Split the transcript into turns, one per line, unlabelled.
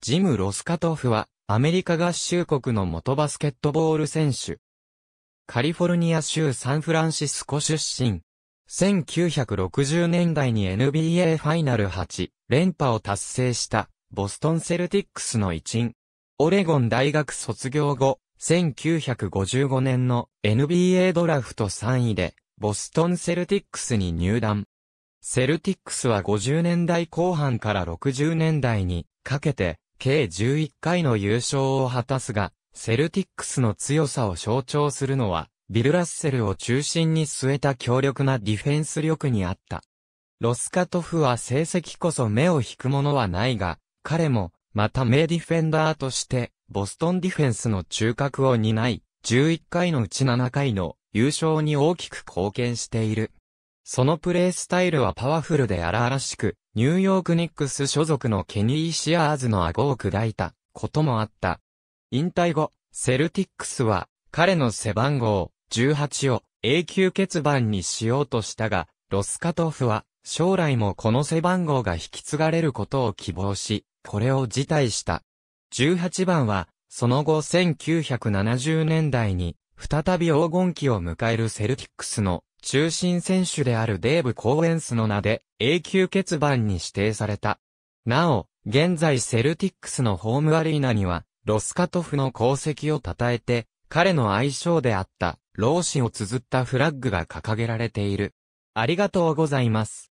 ジム・ロスカトフは、アメリカ合衆国の元バスケットボール選手。カリフォルニア州サンフランシスコ出身。1960年代に NBA ファイナル8連覇を達成したボストンセルティックスの一員。オレゴン大学卒業後、1955年の NBA ドラフト3位でボストンセルティックスに入団。セルティックスは50年代後半から60年代にかけて計11回の優勝を果たすが、セルティックスの強さを象徴するのは、ビル・ラッセルを中心に据えた強力なディフェンス力にあった。ロスカトフは成績こそ目を引くものはないが、彼も、また名ディフェンダーとして、ボストンディフェンスの中核を担い、11回のうち7回の優勝に大きく貢献している。そのプレースタイルはパワフルで荒々しく、ニューヨークニックス所属のケニー・シアーズの顎を砕いたこともあった。引退後、セルティックスは彼の背番号18を永久欠番にしようとしたが、ロスカトフは将来もこの背番号が引き継がれることを希望し、これを辞退した。18番は、その後1970年代に再び黄金期を迎えるセルティックスの中心選手であるデーブ・コーエンスの名で永久欠番に指定された。なお、現在セルティックスのホームアリーナには、ロスカトフの功績を称えて、彼の愛称であった、老子を綴ったフラッグが掲げられている。ありがとうございま
す。